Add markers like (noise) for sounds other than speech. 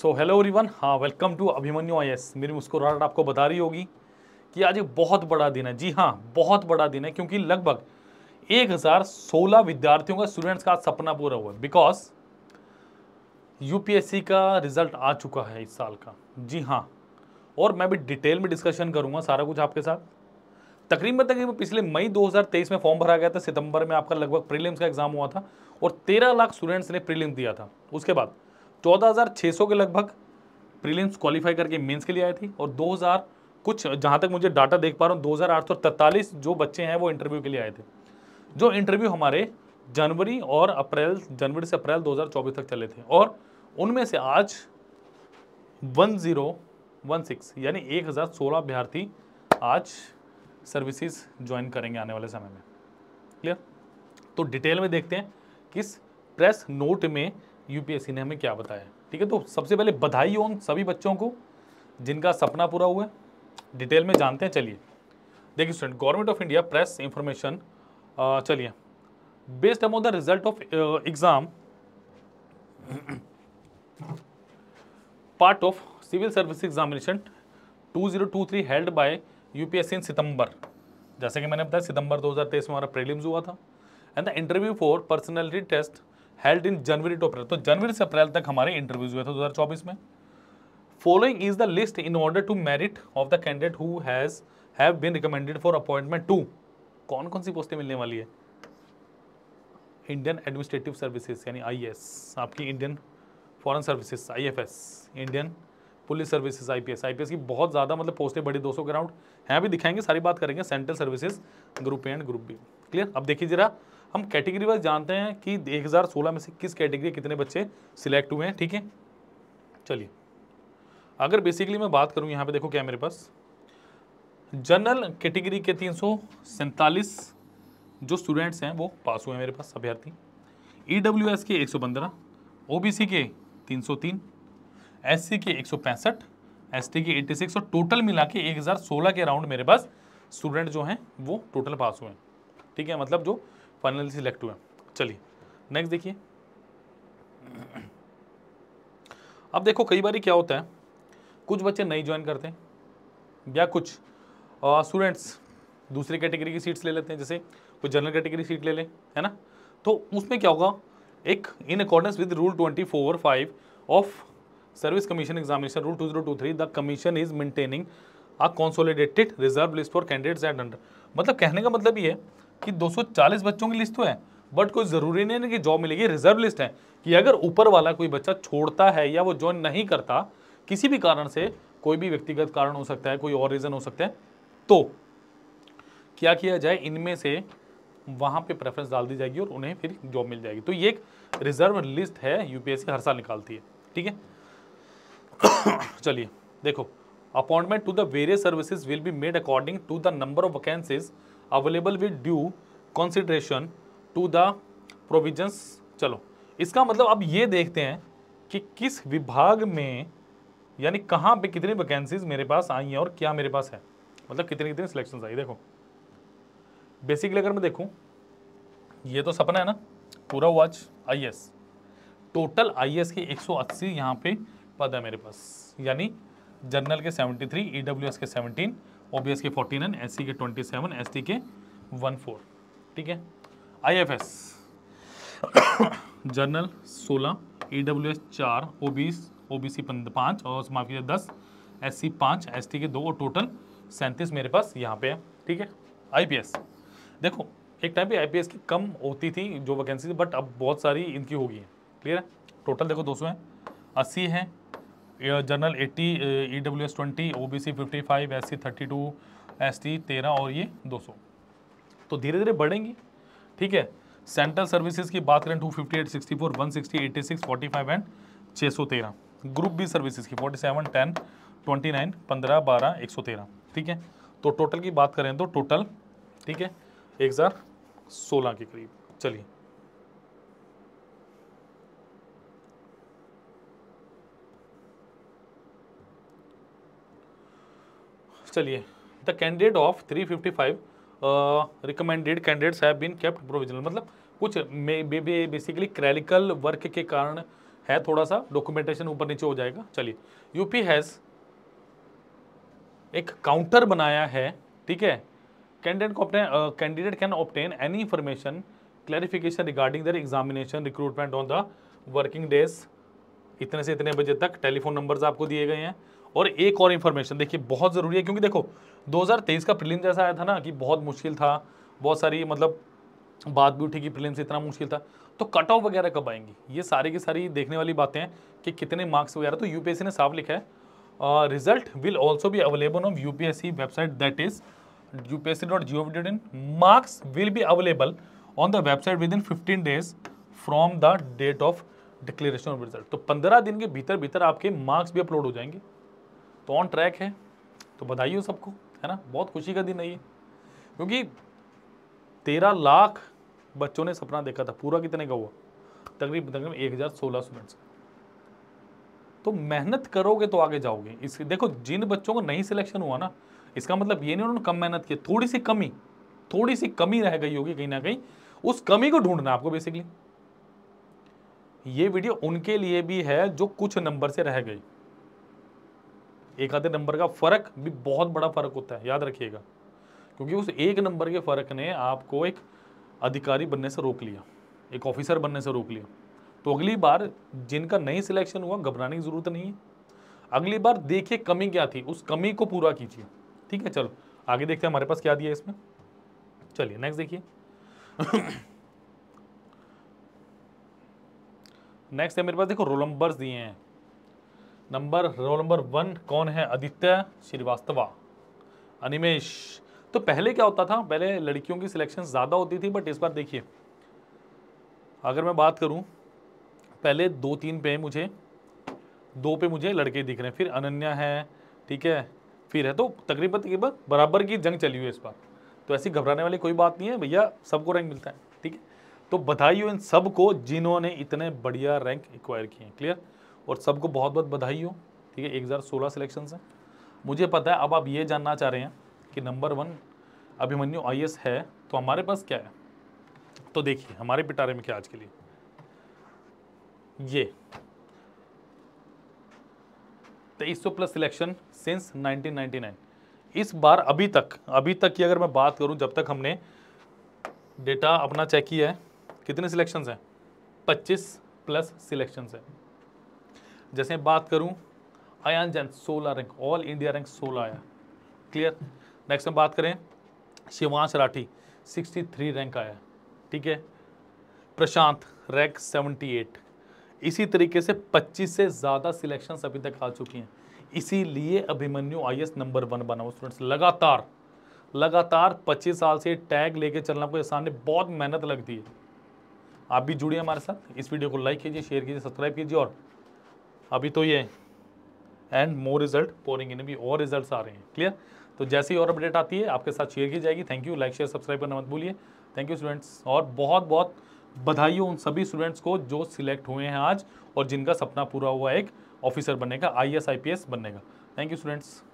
सो hello everyone हाँ welcome to Abhimanyu I S मेरी मुस्कुराहट आपको बता रही होगी कि आज एक बहुत बड़ा दिन है जी हाँ बहुत बड़ा दिन है क्योंकि लगभग 1016 विद्यार्थियों का स्टूडेंट्स का सपना पूरा हुआ है बिकॉज यूपीएससी का रिजल्ट आ चुका है इस साल का जी हाँ और मैं भी डिटेल में डिस्कशन करूँगा सारा कुछ आपके साथ तकरीबन तकरीबन पिछले मई 2023 में फॉर्म भरा गया था सितंबर में आपका लगभग प्रीलिम्स का एग्ज़ाम हुआ था और 13 लाख स्टूडेंट्स ने प्रीलिम्स दिया था उसके बाद 14,600 के लगभग प्रीलिम्स क्वालिफाई करके मेंस के लिए आए थी और 2000 कुछ जहां तक मुझे डाटा देख पा रहा हूँ दो जो बच्चे हैं वो इंटरव्यू के लिए आए थे जो इंटरव्यू हमारे जनवरी और अप्रैल जनवरी से अप्रैल 2024 तक चले थे और उनमें से आज 1016 यानी 1016 अभ्यर्थी आज सर्विसेज ज्वाइन करेंगे आने वाले समय में क्लियर तो डिटेल में देखते हैं किस प्रेस नोट में यूपीएससी ने हमें क्या बताया ठीक है तो सबसे पहले बधाई हो उन सभी बच्चों को जिनका सपना पूरा हुआ है डिटेल में जानते हैं चलिए देखिए student government of India press information चलिए based among the result of exam part of civil service examination 2023 held by UPSC in सितंबर जैसे कि मैंने बताया सितंबर 2023 में हमारा प्रीलिम्स हुआ था and the interview for personality test held in January to April तो जनवरी से अप्रैल तक हमारे इंटरव्यूज हुए थे 2024 में following is the list in order to merit of the candidate who has have been recommended for appointment to कौन कौन सी पोस्टें मिलने वाली है इंडियन एडमिनिस्ट्रेटिव सर्विसेज यानी आई आपकी Indian foreign services IFS Indian police services IPS IPS की बहुत ज़्यादा मतलब पोस्टें बड़ी दो सौ ग्राउंड हैं भी दिखाएंगे सारी बात करेंगे central services group A and group B clear अब देखिए जरा हम कैटेगरी वाइज जानते हैं कि 2016 में से किस कैटेगरी कितने बच्चे सिलेक्ट हुए हैं ठीक है चलिए अगर बेसिकली मैं बात करूँ यहाँ पे देखो क्या मेरे पास जनरल कैटेगरी के तीन जो स्टूडेंट्स हैं वो पास हुए हैं मेरे पास अभ्यर्थी ई e के एक सौ के एस एससी के एक सौ पैंसठ एसटी के 86 और टोटल मिला के एक के अराउंड मेरे पास स्टूडेंट जो हैं वो टोटल पास हुए हैं ठीक है मतलब जो फाइनली सिलेक्ट हुए चलिए नेक्स्ट देखिए अब देखो कई बार क्या होता है कुछ बच्चे नहीं ज्वाइन करते या कुछ स्टूडेंट्स दूसरी कैटेगरी की सीट्स ले लेते हैं जैसे कोई जनरल कैटेगरी सीट ले लें है ना तो उसमें क्या होगा एक in accordance with rule twenty four five of service commission examination rule two zero two three the commission is maintaining a consolidated reserve list for candidates at under मतलब कहने का मतलब ये है कि 240 बच्चों की लिस्ट तो है बट कोई ज़रूरी नहीं है कि जॉब मिलेगी रिजर्व लिस्ट है कि अगर ऊपर वाला कोई बच्चा छोड़ता है या वो ज्वाइन नहीं करता किसी भी कारण से कोई भी व्यक्तिगत कारण हो सकता है कोई और रीज़न हो सकता है तो क्या किया जाए इनमें से वहाँ पे प्रेफरेंस डाल दी जाएगी और उन्हें फिर जॉब मिल जाएगी तो ये एक रिजर्व लिस्ट है यूपीएससी हर साल निकालती है ठीक है (coughs) चलिए देखो appointment to the various services will be made according to the number of vacancies available with due consideration to the provisions चलो इसका मतलब अब ये देखते हैं कि किस विभाग में यानी कहाँ पे कितनी वैकेंसीज मेरे पास आई हैं और क्या मेरे पास है मतलब कितने कितनी सिलेक्शन आई देखो बेसिकली अगर मैं देखूँ ये तो सपना है ना पूरा वॉच आई टोटल आई के 180 सौ यहाँ पे पद है मेरे पास यानी जनरल के 73 ईडब्ल्यूएस e के ओबीएस के फोर्टी नाइन एस के ट्वेंटी सेवन एस के वन फोर ठीक है आई एफ एस जर्नल सोलह ई डब्ल्यू एस चार ओ बीस ओ बी सी पाँच और माफ कीजिए दस एस सी पाँच एस टी के दो और टोटल सैंतीस मेरे पास यहाँ पे है ठीक है आई पी एस देखो एक टाइम पे आई पी एस की कम होती थी जो वैकेंसी बट अब बहुत सारी इनकी होगी क्लियर है टोटल देखो दो सौ है अस्सी है general eighty E W S twenty O B C fifty five S C thirty two S T तेरह और ये दो सौ तो धीरे धीरे बढ़ेंगी ठीक है सेंट्रल सर्विसेज की बात करें two fifty eight sixty four one sixty eighty six forty five and छः सौ तेरह ग्रुप बी सर्विसेज की forty seven ten twenty nine पंद्रह बारह एक सौ तेरह ठीक है तो टोटल की बात करें तो टोटल ठीक है एक हज़ार सोलह के करीब चलिए चलिए the candidate of 355 recommended candidates have been kept provisional मतलब कुछ बेसिकली क्रैलिकल वर्क के कारण है थोड़ा सा डॉक्यूमेंटेशन ऊपर नीचे हो जाएगा चलिए यूपी हैज़ एक काउंटर बनाया है ठीक है कैंडिडेट को अपने candidate can obtain any information clarification regarding their examination recruitment on the working days इतने से इतने बजे तक टेलीफोन नंबर्स आपको दिए गए हैं और एक और इन्फॉर्मेशन देखिए बहुत ज़रूरी है क्योंकि देखो 2023 का प्रिलिम जैसा आया था ना कि बहुत मुश्किल था बहुत सारी मतलब बात भी उठी कि प्रिलिम से इतना मुश्किल था तो कट ऑफ वगैरह कब आएंगी ये सारी की सारी देखने वाली बातें हैं कि कितने मार्क्स वगैरह तो यू ने साफ लिखा है रिजल्ट विल ऑल्सो भी available on U website that is U dot G O V dot in marks will भी available on the website within fifteen days from the date of declaration of result तो पंद्रह दिन के भीतर भीतर आपके marks भी upload हो जाएंगे तो ऑन ट्रैक है तो बधाई हो सबको है ना बहुत खुशी का दिन है ये क्योंकि तेरह लाख बच्चों ने सपना देखा था पूरा कितने का हुआ तकरीब तकरीबन एक हज़ार सोलह स्टूडेंट्स तो मेहनत करोगे तो आगे जाओगे इस देखो जिन बच्चों का नहीं सिलेक्शन हुआ ना इसका मतलब ये नहीं उन्होंने कम मेहनत की थोड़ी सी कमी थोड़ी सी कमी रह गई होगी कहीं ना कहीं उस कमी को ढूंढना आपको बेसिकली ये वीडियो उनके लिए भी है जो कुछ नंबर से रह गई एक आधे नंबर का फ़र्क भी बहुत बड़ा फ़र्क होता है याद रखिएगा क्योंकि उस एक नंबर के फ़र्क ने आपको एक अधिकारी बनने से रोक लिया एक ऑफिसर बनने से रोक लिया तो अगली बार जिनका नहीं सिलेक्शन हुआ घबराने की ज़रूरत नहीं है अगली बार देखिए कमी क्या थी उस कमी को पूरा कीजिए ठीक है चलो आगे देखते हैं हमारे पास क्या दिया इसमें चलिए नेक्स्ट देखिए नेक्स्ट (coughs) है मेरे पास देखो रोल नंबर्स दिए हैं नंबर रोल नंबर वन कौन है आदित्य श्रीवास्तवा अनिमेश तो पहले क्या होता था पहले लड़कियों की सिलेक्शन ज़्यादा होती थी बट इस बार देखिए अगर मैं बात करूं पहले दो तीन पे मुझे दो पे मुझे लड़के दिख रहे हैं फिर अनन्या है ठीक है फिर है तो तकरीबन तकरीबन बराबर की जंग चली हुई इस बार तो ऐसी घबराने वाली कोई बात नहीं है भैया सबको रैंक मिलता है ठीक है तो बधाई हो इन सबको जिन्होंने इतने बढ़िया रैंक एक्वायर किए हैं क्लियर और सबको बहुत बहुत बधाई हो ठीक है एक हज़ार सोलह सिलेक्शन से मुझे पता है अब आप ये जानना चाह रहे हैं कि नंबर वन अभिमन्यु आई है तो हमारे पास क्या है तो देखिए हमारे पिटारे में क्या आज के लिए ये तेईस सौ प्लस सिलेक्शन सिंस 1999 इस बार अभी तक अभी तक की अगर मैं बात करूं जब तक हमने डेटा अपना चेक किया है कितने सिलेक्शंस हैं 25 प्लस सिलेक्शंस हैं जैसे बात करूँ अयान जैन सोलह रैंक ऑल इंडिया रैंक सोलह आया क्लियर नेक्स्ट हम बात करें Shivansh Rathi sixty three rank आया ठीक है प्रशांत रैंक सेवनटी एट इसी तरीके से पच्चीस से ज़्यादा सिलेक्शन अभी तक आ चुकी हैं इसीलिए अभिमन्यु आई नंबर वन बना हुआ स्टूडेंट्स लगातार लगातार 25 साल से टैग लेके चलना आपको सामने बहुत मेहनत लगती है आप भी जुड़िए हमारे साथ इस वीडियो को लाइक कीजिए शेयर कीजिए सब्सक्राइब कीजिए और अभी तो ये and more result pouring in भी और रिजल्ट्स आ रहे हैं क्लियर तो जैसे ही और अपडेट आती है आपके साथ शेयर की जाएगी thank you like share subscribe करना मत भूलिए थैंक यू स्टूडेंट्स और बहुत बहुत बधाई हो उन सभी स्टूडेंट्स को जो सिलेक्ट हुए हैं आज और जिनका सपना पूरा हुआ एक ऑफिसर बनने का आई एस बनने का थैंक यू स्टूडेंट्स